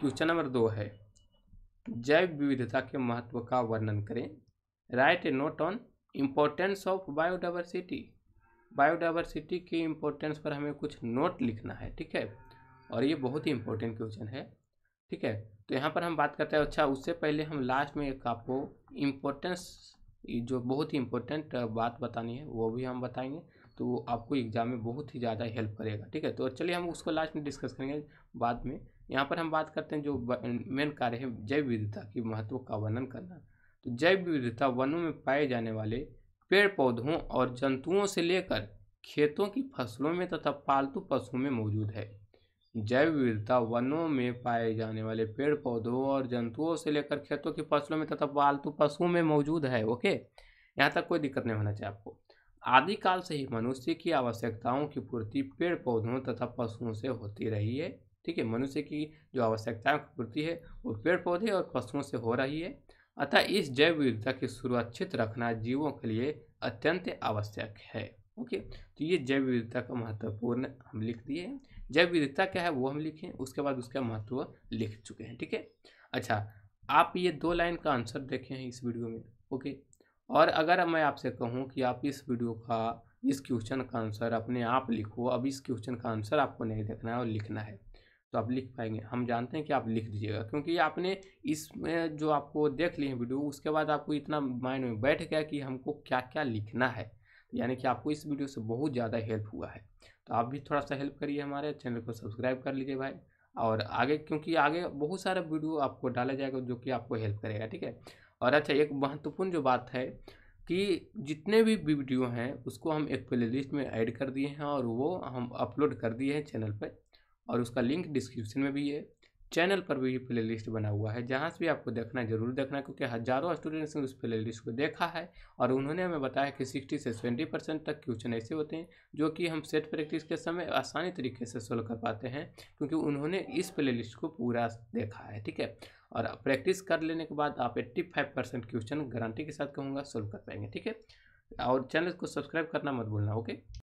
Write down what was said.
question number दो है जैव विविधता के महत्व का वर्णन करें write a note on importance of biodiversity biodiversity के इम्पोर्टेंस पर हमें कुछ नोट लिखना है ठीक है और ये बहुत ही इम्पोर्टेंट क्वेश्चन है ठीक है तो यहाँ पर हम बात करते हैं अच्छा उससे पहले हम लास्ट में एक आपको इम्पोर्टेंस जो बहुत ही इम्पोर्टेंट बात बतानी है वो भी हम बताएंगे तो वो आपको एग्ज़ाम में बहुत ही ज़्यादा हेल्प करेगा ठीक है तो चलिए हम उसको लास्ट में डिस्कस करेंगे बाद में यहाँ पर हम बात करते हैं जो मेन कार्य है जैव विविधता की महत्व का वर्णन करना तो जैव विविधता वनों में पाए जाने वाले पेड़ पौधों और जंतुओं से लेकर खेतों की फसलों में तथा पालतू पशुओं में मौजूद है जैव विविधता वनों में पाए जाने वाले पेड़ पौधों और जंतुओं से लेकर खेतों की फसलों में तथा पालतू पशुओं में मौजूद है ओके यहाँ तक कोई दिक्कत नहीं होना चाहिए आपको आदिकाल से ही मनुष्य की आवश्यकताओं की पूर्ति पेड़ पौधों तथा पशुओं से होती रही है ठीक है मनुष्य की जो आवश्यकताएं पूर्ति है वो पेड़ पौधे और पशुओं से हो रही है अतः इस जैव विविधता की सुरक्षित रखना जीवों के लिए अत्यंत आवश्यक है ओके तो ये जैव विविधता का महत्वपूर्ण हम लिख दिए हैं जैव विविधता क्या है वो हम लिखें उसके बाद उसका महत्व लिख चुके हैं ठीक है अच्छा आप ये दो लाइन का आंसर देखे हैं इस वीडियो में ओके और अगर मैं आपसे कहूँ कि आप इस वीडियो का इस क्वेश्चन का आंसर अपने आप लिखो अब इस क्वेश्चन का आंसर आपको नहीं देखना है और लिखना है तो आप लिख पाएंगे हम जानते हैं कि आप लिख दीजिएगा क्योंकि आपने इसमें जो आपको देख लिए वीडियो उसके बाद आपको इतना माइंड में बैठ गया कि हमको क्या क्या लिखना है यानी कि आपको इस वीडियो से बहुत ज़्यादा हेल्प हुआ है तो आप भी थोड़ा सा हेल्प करिए हमारे चैनल को सब्सक्राइब कर लीजिए भाई और आगे क्योंकि आगे बहुत सारा वीडियो आपको डाला जाएगा जो कि आपको हेल्प करेगा ठीक है और अच्छा एक महत्वपूर्ण जो बात है कि जितने भी वीडियो हैं उसको हम एक प्लेलिस्ट में ऐड कर दिए हैं और वो हम अपलोड कर दिए हैं चैनल पर और उसका लिंक डिस्क्रिप्शन में भी है चैनल पर भी प्ले लिस्ट बना हुआ है जहाँ से भी आपको देखना जरूर देखना क्योंकि हज़ारों स्टूडेंट्स ने उस प्ले लिस्ट को देखा है और उन्होंने हमें बताया कि 60 से 70 परसेंट तक क्वेश्चन ऐसे होते हैं जो कि हम सेट प्रैक्टिस के समय आसानी तरीके से सोल्व कर पाते हैं क्योंकि उन्होंने इस प्ले लिस्ट को पूरा देखा है ठीक है और प्रैक्टिस कर लेने के बाद आप एट्टी क्वेश्चन गारंटी के साथ कहूँगा सोल्व कर पाएंगे ठीक है और चैनल को सब्सक्राइब करना मत भूलना ओके